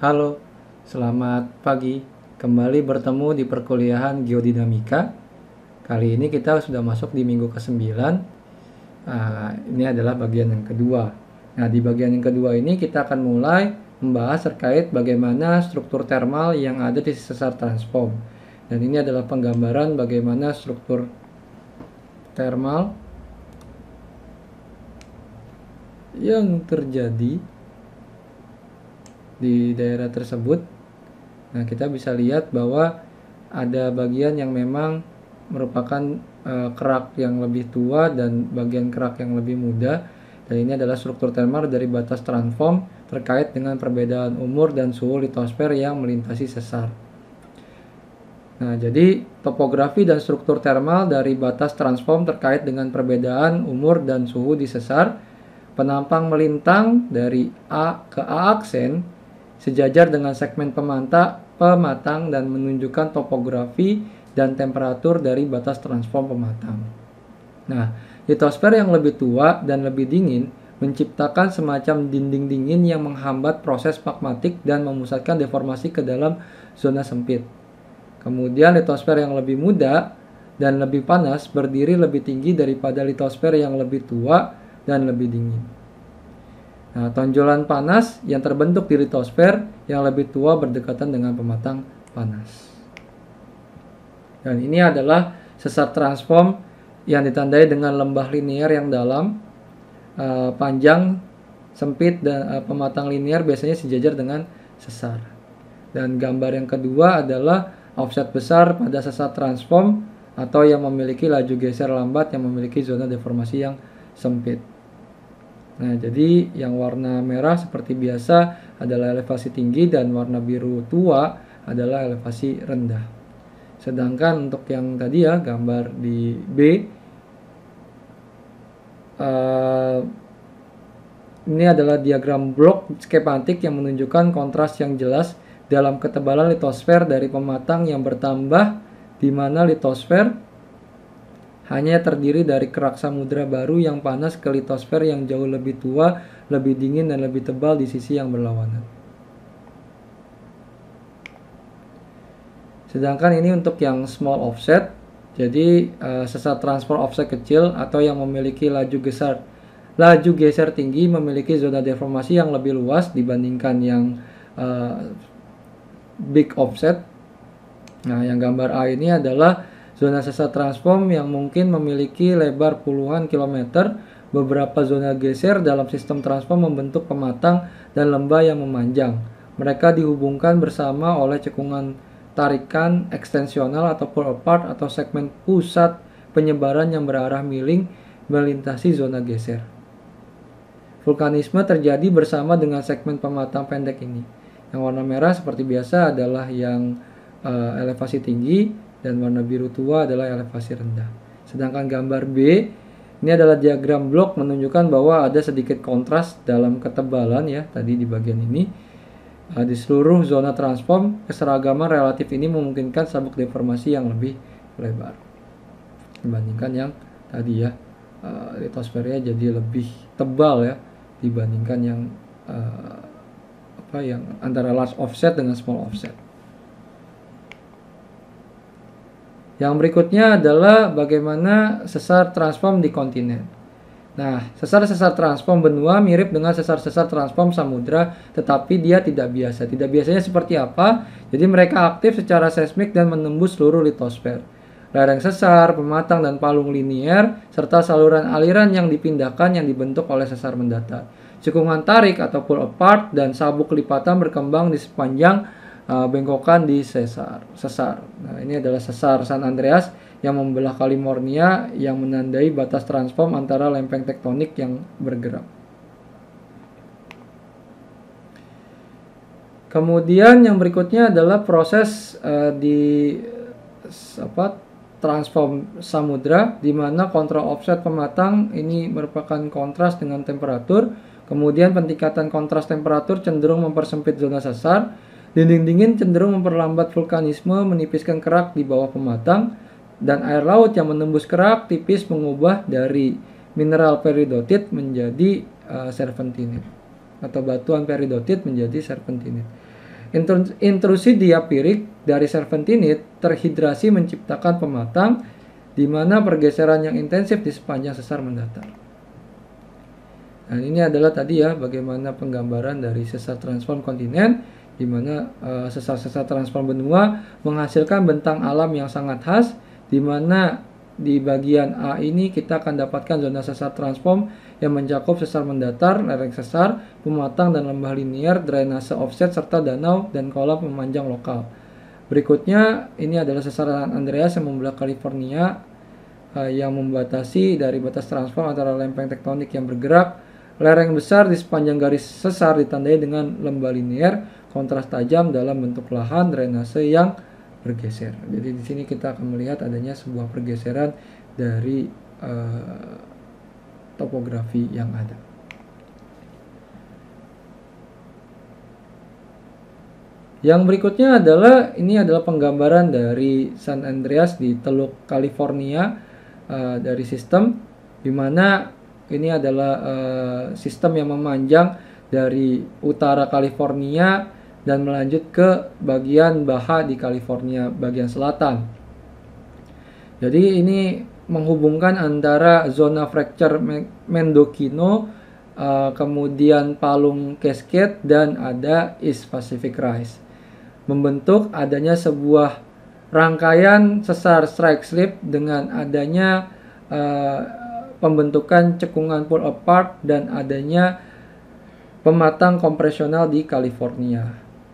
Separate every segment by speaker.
Speaker 1: Halo, selamat pagi. Kembali bertemu di perkuliahan geodinamika. Kali ini kita sudah masuk di minggu ke-9. Ah, ini adalah bagian yang kedua. Nah, di bagian yang kedua ini kita akan mulai membahas terkait bagaimana struktur termal yang ada di sesar transform. Dan ini adalah penggambaran bagaimana struktur termal yang terjadi di daerah tersebut. Nah, kita bisa lihat bahwa ada bagian yang memang merupakan e, kerak yang lebih tua dan bagian kerak yang lebih muda. Dan ini adalah struktur termal dari batas transform terkait dengan perbedaan umur dan suhu litosfer yang melintasi sesar. Nah, jadi topografi dan struktur termal dari batas transform terkait dengan perbedaan umur dan suhu di sesar. Penampang melintang dari A ke A aksen sejajar dengan segmen pemanta, pematang dan menunjukkan topografi dan temperatur dari batas transform pematang. Nah, litosfer yang lebih tua dan lebih dingin menciptakan semacam dinding dingin yang menghambat proses magmatik dan memusatkan deformasi ke dalam zona sempit. Kemudian litosfer yang lebih muda dan lebih panas berdiri lebih tinggi daripada litosfer yang lebih tua dan lebih dingin. Nah, tonjolan panas yang terbentuk di litosfer yang lebih tua berdekatan dengan pematang panas. Dan ini adalah sesar transform yang ditandai dengan lembah linier yang dalam, eh, panjang, sempit dan eh, pematang linier biasanya sejajar dengan sesar. Dan gambar yang kedua adalah offset besar pada sesar transform atau yang memiliki laju geser lambat yang memiliki zona deformasi yang sempit. Nah, jadi yang warna merah seperti biasa adalah elevasi tinggi dan warna biru tua adalah elevasi rendah. Sedangkan untuk yang tadi ya gambar di B uh, ini adalah diagram blok skepantik yang menunjukkan kontras yang jelas dalam ketebalan litosfer dari pematang yang bertambah di mana litosfer hanya terdiri dari kerak samudra baru yang panas ke litosfer yang jauh lebih tua, lebih dingin dan lebih tebal di sisi yang berlawanan. Sedangkan ini untuk yang small offset, jadi uh, sesat transfer offset kecil atau yang memiliki laju geser laju geser tinggi memiliki zona deformasi yang lebih luas dibandingkan yang uh, big offset. Nah, yang gambar A ini adalah Zona sesar transform yang mungkin memiliki lebar puluhan kilometer, beberapa zona geser dalam sistem transform membentuk pematang dan lembah yang memanjang. Mereka dihubungkan bersama oleh cekungan tarikan ekstensional atau pull apart atau segmen pusat penyebaran yang berarah miring melintasi zona geser. Vulkanisme terjadi bersama dengan segmen pematang pendek ini. Yang warna merah seperti biasa adalah yang uh, elevasi tinggi, dan warna biru tua adalah elevasi rendah. Sedangkan gambar B ini adalah diagram blok menunjukkan bahwa ada sedikit kontras dalam ketebalan ya tadi di bagian ini. Eh, di seluruh zona transform, keseragaman relatif ini memungkinkan sabuk deformasi yang lebih lebar dibandingkan yang tadi ya uh, litosfernya jadi lebih tebal ya dibandingkan yang eh, apa yang antara large offset dengan small offset. Yang berikutnya adalah bagaimana sesar transform di kontinen. Nah, sesar-sesar transform benua mirip dengan sesar-sesar transform samudra, tetapi dia tidak biasa. Tidak biasanya seperti apa? Jadi mereka aktif secara seismik dan menembus seluruh litosfer. Lereng sesar, pematang, dan palung linier, serta saluran aliran yang dipindahkan yang dibentuk oleh sesar mendatar. Cekungan tarik atau pull apart dan sabuk lipatan berkembang di sepanjang uh, bengkokan di sesar sesar nah ini adalah sesar San Andreas yang membelah California yang menandai batas transform antara lempeng tektonik yang bergerak kemudian yang berikutnya adalah proses uh, di apa transform samudra di mana kontrol offset pematang ini merupakan kontras dengan temperatur kemudian peningkatan kontras temperatur cenderung mempersempit zona sesar Dinding dingin cenderung memperlambat vulkanisme, menipiskan kerak di bawah pematang, dan air laut yang menembus kerak tipis mengubah dari mineral peridotit menjadi uh, serpentinit atau batuan peridotit menjadi serpentinit. Intrusi diapirik dari serpentinit terhidrasi menciptakan pematang di mana pergeseran yang intensif di sepanjang sesar mendatar. Nah, ini adalah tadi ya bagaimana penggambaran dari sesar transform kontinen di mana uh, sesar-sesar transform benua menghasilkan bentang alam yang sangat khas di mana di bagian A ini kita akan dapatkan zona sesar transform yang mencakup sesar mendatar, lereng sesar, pematang dan lembah linier, drainase offset serta danau dan kolam memanjang lokal. Berikutnya ini adalah sesar San Andreas yang membelah California uh, yang membatasi dari batas transform antara lempeng tektonik yang bergerak Lereng besar di sepanjang garis sesar ditandai dengan lembah linier, kontras tajam dalam bentuk lahan drainase yang bergeser. Jadi di sini kita akan melihat adanya sebuah pergeseran dari eh, topografi yang ada. Yang berikutnya adalah ini adalah penggambaran dari San Andreas di Teluk California eh, dari sistem di mana ini adalah uh, sistem yang memanjang dari utara California dan melanjut ke bagian Baja di California bagian selatan. Jadi ini menghubungkan antara zona fracture Mendocino, uh, kemudian Palung Cascade dan ada East Pacific Rise. Membentuk adanya sebuah rangkaian sesar strike slip dengan adanya uh, pembentukan cekungan pull apart dan adanya pematang kompresional di California.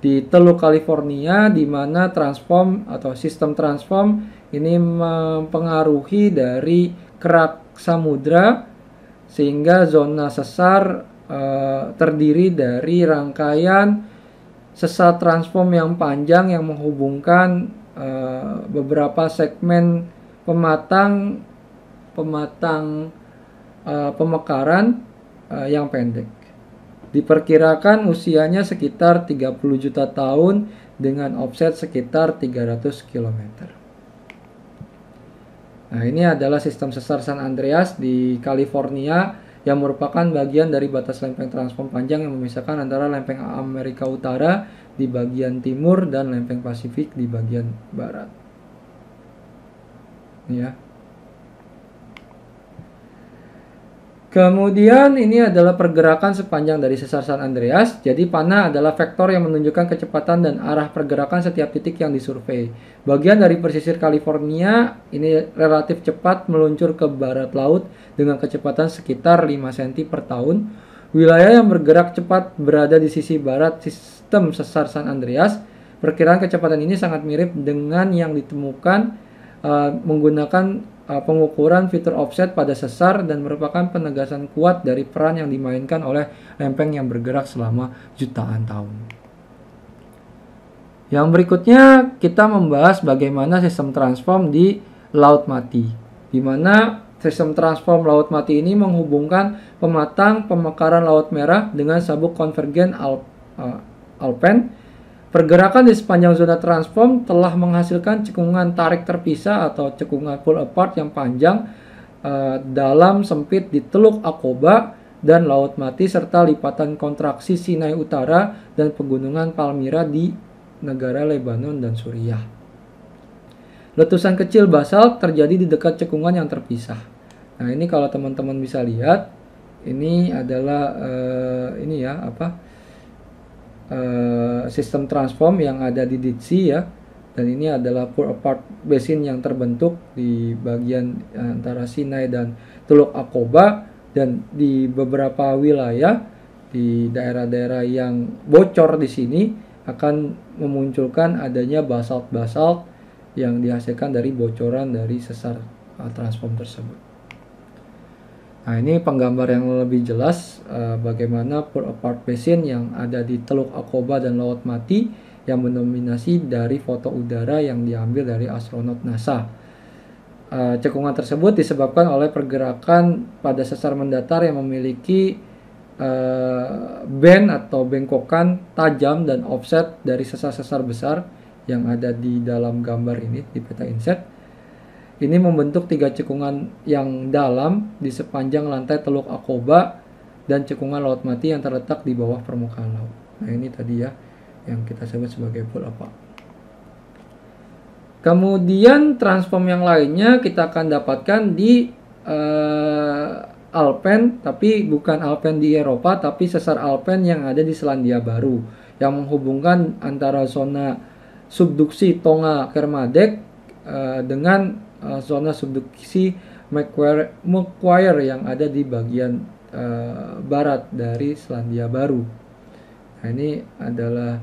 Speaker 1: Di Teluk California di mana transform atau sistem transform ini mempengaruhi dari kerak samudra sehingga zona sesar uh, terdiri dari rangkaian sesar transform yang panjang yang menghubungkan uh, beberapa segmen pematang pematang uh, pemekaran uh, yang pendek. Diperkirakan usianya sekitar 30 juta tahun dengan offset sekitar 300 km. Nah, ini adalah sistem sesar San Andreas di California yang merupakan bagian dari batas lempeng transform panjang yang memisahkan antara lempeng Amerika Utara di bagian timur dan lempeng Pasifik di bagian barat. Ya, Kemudian ini adalah pergerakan sepanjang dari sesar San Andreas. Jadi panah adalah vektor yang menunjukkan kecepatan dan arah pergerakan setiap titik yang disurvei. Bagian dari pesisir California ini relatif cepat meluncur ke barat laut dengan kecepatan sekitar 5 cm per tahun. Wilayah yang bergerak cepat berada di sisi barat sistem sesar San Andreas. Perkiraan kecepatan ini sangat mirip dengan yang ditemukan Eh, menggunakan uh, pengukuran fitur offset pada sesar dan merupakan penegasan kuat dari peran yang dimainkan oleh lempeng yang bergerak selama jutaan tahun. Yang berikutnya kita membahas bagaimana sistem transform di Laut Mati, di mana sistem transform Laut Mati ini menghubungkan pematang pemekaran Laut Merah dengan sabuk konvergen Al, uh, eh, Alpen Pergerakan di sepanjang zona transform telah menghasilkan cekungan tarik terpisah atau cekungan pull apart yang panjang uh, dalam sempit di Teluk Akoba dan Laut Mati serta lipatan kontraksi Sinai Utara dan pegunungan Palmyra di negara Lebanon dan Suriah. Letusan kecil basal terjadi di dekat cekungan yang terpisah. Nah, ini kalau teman-teman bisa lihat, ini adalah uh, ini ya apa? Eh, sistem transform yang ada di Ditsi ya dan ini adalah pour apart basin yang terbentuk di bagian eh, antara Sinai dan Teluk Akoba dan di beberapa wilayah di daerah-daerah yang bocor di sini akan memunculkan adanya basalt-basalt yang dihasilkan dari bocoran dari sesar eh, transform tersebut. Nah, ini penggambar yang lebih jelas uh, bagaimana Port of Basin yang ada di Teluk Akoba dan Laut Mati yang mendominasi dari foto udara yang diambil dari astronot NASA. Uh, cekungan tersebut disebabkan oleh pergerakan pada sesar mendatar yang memiliki uh, band atau bengkokan tajam dan offset dari sesar-sesar besar yang ada di dalam gambar ini di peta inset ini membentuk tiga cekungan yang dalam di sepanjang lantai Teluk Akoba dan cekungan Laut Mati yang terletak di bawah permukaan laut. Nah ini tadi ya yang kita sebut sebagai pool apa. Kemudian transform yang lainnya kita akan dapatkan di uh, Alpen, tapi bukan Alpen di Eropa, tapi sesar Alpen yang ada di Selandia Baru, yang menghubungkan antara zona subduksi Tonga Kermadec uh, dengan uh, zona subduksi Macquarie, yang ada di bagian uh, barat dari Selandia Baru. Nah, ini adalah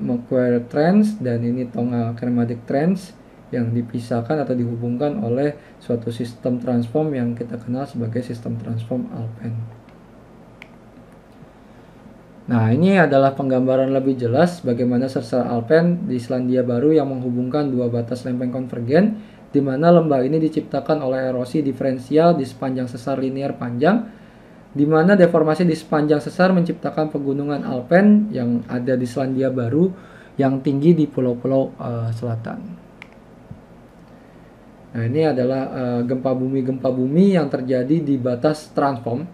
Speaker 1: Macquarie Trends dan ini Tonga kermadec Trends yang dipisahkan atau dihubungkan oleh suatu sistem transform yang kita kenal sebagai sistem transform Alpen. Nah, ini adalah penggambaran lebih jelas bagaimana sesar alpen di Selandia Baru yang menghubungkan dua batas lempeng konvergen di mana lembah ini diciptakan oleh erosi diferensial di sepanjang sesar linear panjang di mana deformasi di sepanjang sesar menciptakan pegunungan alpen yang ada di Selandia Baru yang tinggi di pulau-pulau uh, selatan. Nah, ini adalah eh, gempa bumi-gempa bumi yang terjadi di batas transform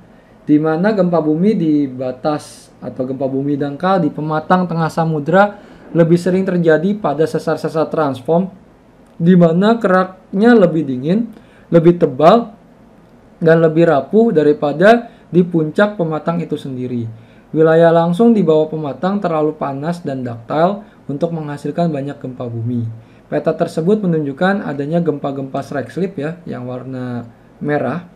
Speaker 1: di mana gempa bumi di batas atau gempa bumi dangkal di pematang tengah samudra lebih sering terjadi pada sesar-sesar transform di mana keraknya lebih dingin, lebih tebal, dan lebih rapuh daripada di puncak pematang itu sendiri. Wilayah langsung di bawah pematang terlalu panas dan daktal untuk menghasilkan banyak gempa bumi. Peta tersebut menunjukkan adanya gempa-gempa strike slip ya, yang warna merah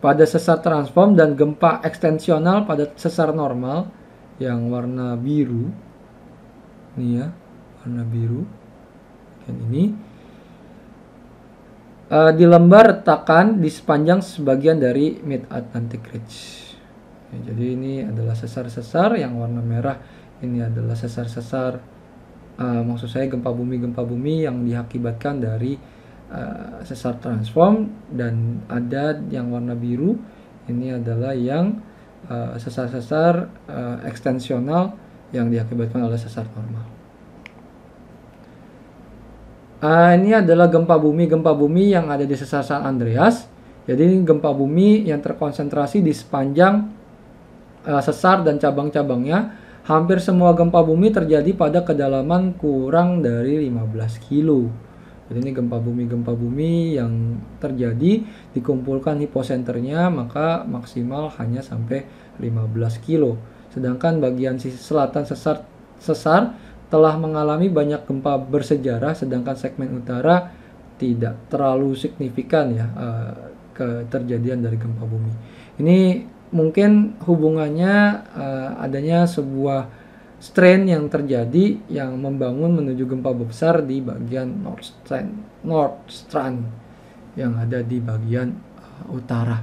Speaker 1: pada sesar transform dan gempa ekstensional pada sesar normal yang warna biru ini ya warna biru dan ini uh, eh, di lembar retakan di sepanjang sebagian dari Mid Atlantic Ridge ya, jadi ini adalah sesar-sesar yang warna merah ini adalah sesar-sesar uh, maksud saya gempa bumi gempa bumi yang diakibatkan dari Eh, sesar transform dan ada yang warna biru ini adalah yang eh, sesar-sesar uh, uh, ekstensional yang diakibatkan oleh sesar normal. Uh, ini adalah gempa bumi gempa bumi yang ada di sesar San Andreas. Jadi gempa bumi yang terkonsentrasi di sepanjang uh, sesar dan cabang-cabangnya. Hampir semua gempa bumi terjadi pada kedalaman kurang dari 15 kilo. Jadi ini gempa bumi-gempa bumi yang terjadi dikumpulkan hiposenternya maka maksimal hanya sampai 15 kilo. Sedangkan bagian sisi selatan sesar sesar telah mengalami banyak gempa bersejarah sedangkan segmen utara tidak terlalu signifikan ya eh, ke terjadian dari gempa bumi. Ini mungkin hubungannya eh, adanya sebuah strain yang terjadi yang membangun menuju gempa besar di bagian North Strand, North Strand yang ada di bagian uh, utara.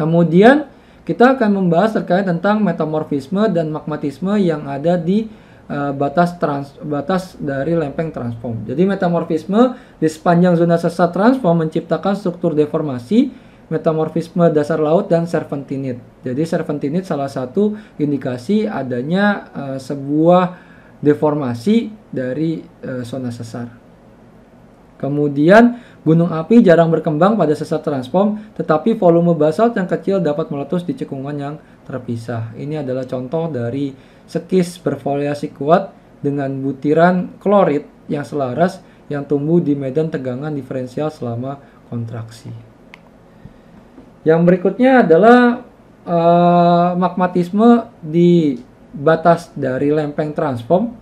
Speaker 1: Kemudian kita akan membahas terkait tentang metamorfisme dan magmatisme yang ada di uh, batas trans batas dari lempeng transform. Jadi metamorfisme di sepanjang zona sesat transform menciptakan struktur deformasi metamorfisme dasar laut dan serpentinit. Jadi serpentinit salah satu indikasi adanya uh, sebuah deformasi dari uh, zona sesar. Kemudian gunung api jarang berkembang pada sesar transform, tetapi volume basalt yang kecil dapat meletus di cekungan yang terpisah. Ini adalah contoh dari sekis berfoliasi kuat dengan butiran klorit yang selaras yang tumbuh di medan tegangan diferensial selama kontraksi. Yang berikutnya adalah uh, magmatisme di batas dari lempeng transform,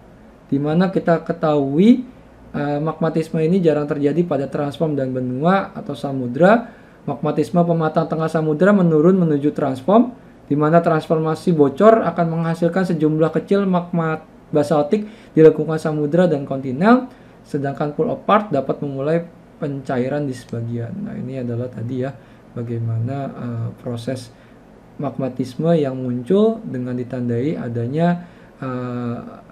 Speaker 1: di mana kita ketahui uh, magmatisme ini jarang terjadi pada transform dan benua atau samudra. Magmatisme pematang tengah samudra menurun menuju transform, di mana transformasi bocor akan menghasilkan sejumlah kecil magma basaltik di lekukan samudra dan kontinental, sedangkan pull apart dapat memulai pencairan di sebagian. Nah ini adalah tadi ya bagaimana uh, proses magmatisme yang muncul dengan ditandai adanya uh,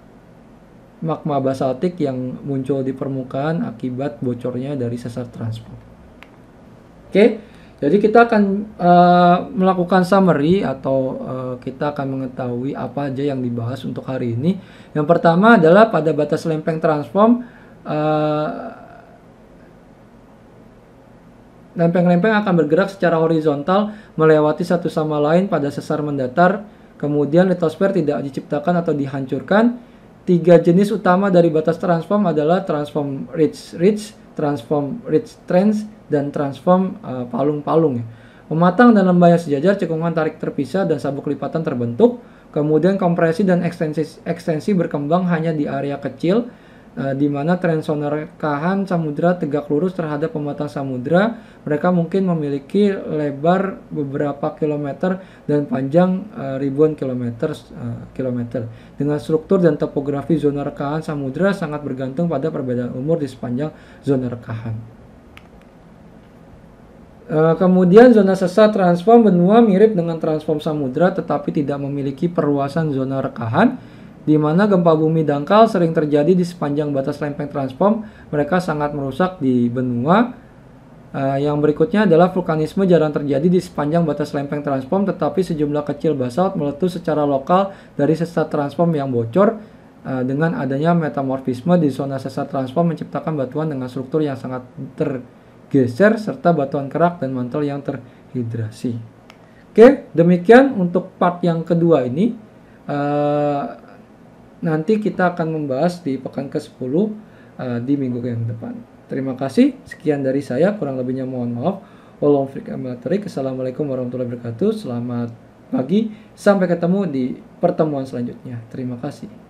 Speaker 1: magma basaltik yang muncul di permukaan akibat bocornya dari sesar transport. Oke, jadi kita akan uh, melakukan summary atau uh, kita akan mengetahui apa aja yang dibahas untuk hari ini. Yang pertama adalah pada batas lempeng transform. Uh, Lempeng-lempeng akan bergerak secara horizontal melewati satu sama lain pada sesar mendatar. Kemudian litosfer tidak diciptakan atau dihancurkan. Tiga jenis utama dari batas transform adalah transform ridge-ridge, transform ridge trends, dan transform eh, palung-palung. Uh, Pematang dan lembah sejajar, cekungan tarik terpisah dan sabuk lipatan terbentuk. Kemudian kompresi dan ekstensi, ekstensi berkembang hanya di area kecil Eh, di mana sonar Kahan Samudra tegak lurus terhadap pematang samudra. Mereka mungkin memiliki lebar beberapa kilometer dan panjang uh, ribuan kilometer uh, kilometer. Dengan struktur dan topografi zona rekahan samudra sangat bergantung pada perbedaan umur di sepanjang zona rekahan. Uh, kemudian zona sesat transform benua mirip dengan transform samudra tetapi tidak memiliki perluasan zona rekahan di mana gempa bumi dangkal sering terjadi di sepanjang batas lempeng transform. Mereka sangat merusak di benua. Uh, yang berikutnya adalah vulkanisme jarang terjadi di sepanjang batas lempeng transform, tetapi sejumlah kecil basalt meletus secara lokal dari sesat transform yang bocor. Eh, dengan adanya metamorfisme di zona sesat transform menciptakan batuan dengan struktur yang sangat tergeser serta batuan kerak dan mantel yang terhidrasi. Oke, demikian untuk part yang kedua ini. Eh, nanti kita akan membahas di pekan ke-10 uh, eh, di minggu yang depan. Terima kasih. Sekian dari saya. Kurang lebihnya mohon maaf. Wassalamualaikum warahmatullahi wabarakatuh. Selamat pagi. Sampai ketemu di pertemuan selanjutnya. Terima kasih.